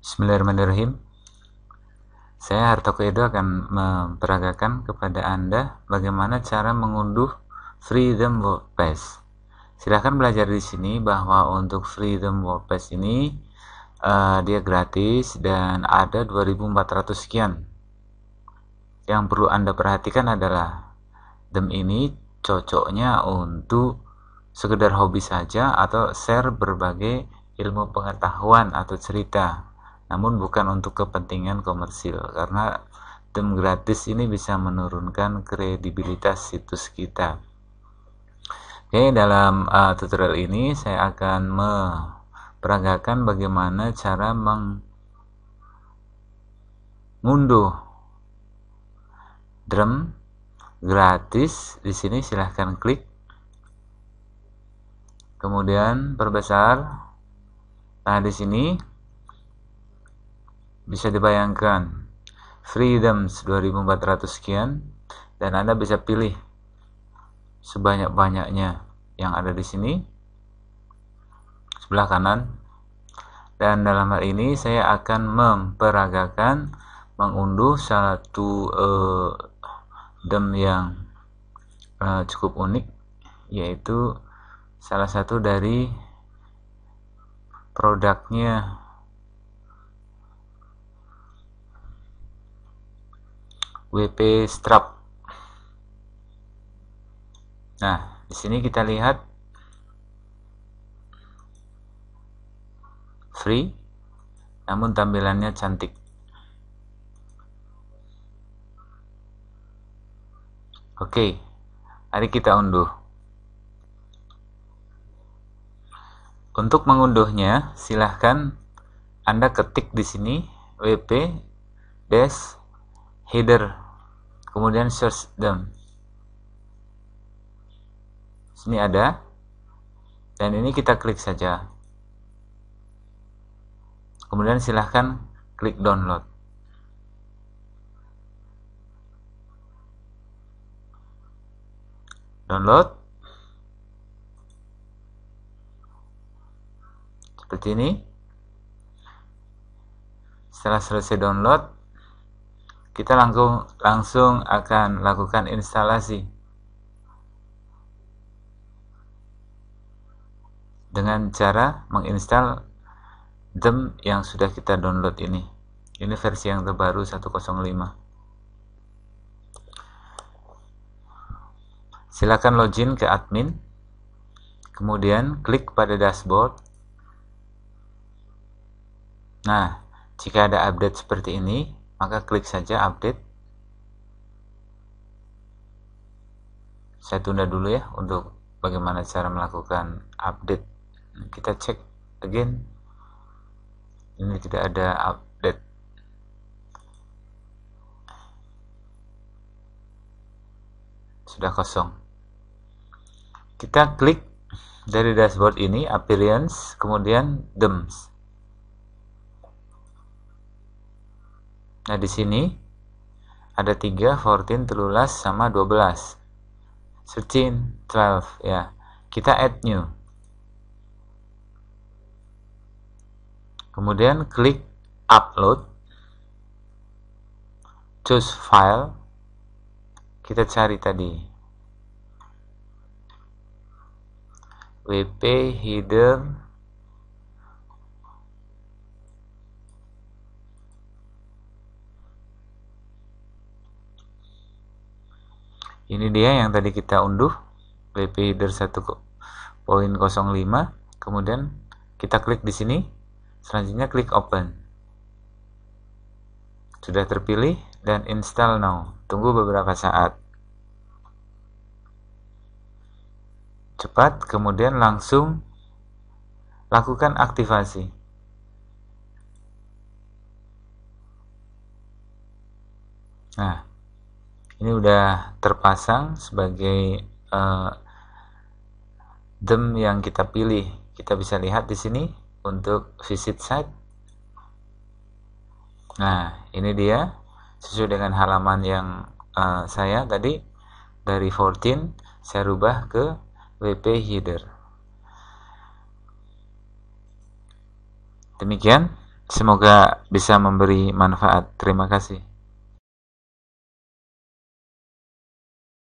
Bismillahirrahmanirrahim. Saya Hartoko Edo akan memperagakan kepada Anda bagaimana cara mengunduh Freedom WordPress. Silahkan belajar di sini bahwa untuk Freedom WordPress ini uh, dia gratis dan ada 2400 sekian. Yang perlu Anda perhatikan adalah dem ini cocoknya untuk sekedar hobi saja atau share berbagai ilmu pengetahuan atau cerita namun bukan untuk kepentingan komersil karena tim gratis ini bisa menurunkan kredibilitas situs kita oke dalam uh, tutorial ini saya akan memperagakan bagaimana cara mengunduh drum gratis di sini silahkan klik kemudian perbesar nah di sini bisa dibayangkan freedoms 2400 sekian dan Anda bisa pilih sebanyak-banyaknya yang ada di sini sebelah kanan dan dalam hal ini saya akan memperagakan mengunduh satu uh, dem yang uh, cukup unik yaitu salah satu dari produknya WP strap. Nah, di sini kita lihat free namun tampilannya cantik. Oke, mari kita unduh. Untuk mengunduhnya, silahkan Anda ketik di sini wp Desk header kemudian search them sini ada dan ini kita klik saja kemudian silahkan klik download download seperti ini setelah selesai download kita langsung langsung akan lakukan instalasi dengan cara menginstal dem yang sudah kita download ini ini versi yang terbaru 105 silakan login ke admin kemudian klik pada dashboard nah jika ada update seperti ini maka klik saja update saya tunda dulu ya untuk bagaimana cara melakukan update kita cek again ini tidak ada update sudah kosong kita klik dari dashboard ini appearance kemudian DEMS Nah, di sini ada 3, 14, 13, sama 12. 13, 12, ya. Kita add new. Kemudian klik upload. Choose file. Kita cari tadi. WP header ini dia yang tadi kita unduh PP header 1.05 kemudian kita klik di sini selanjutnya klik open sudah terpilih dan install now tunggu beberapa saat cepat kemudian langsung lakukan aktivasi nah ini udah terpasang sebagai uh, dem yang kita pilih kita bisa lihat di sini untuk visit site nah ini dia sesuai dengan halaman yang uh, saya tadi dari 14 saya rubah ke WP header demikian semoga bisa memberi manfaat terima kasih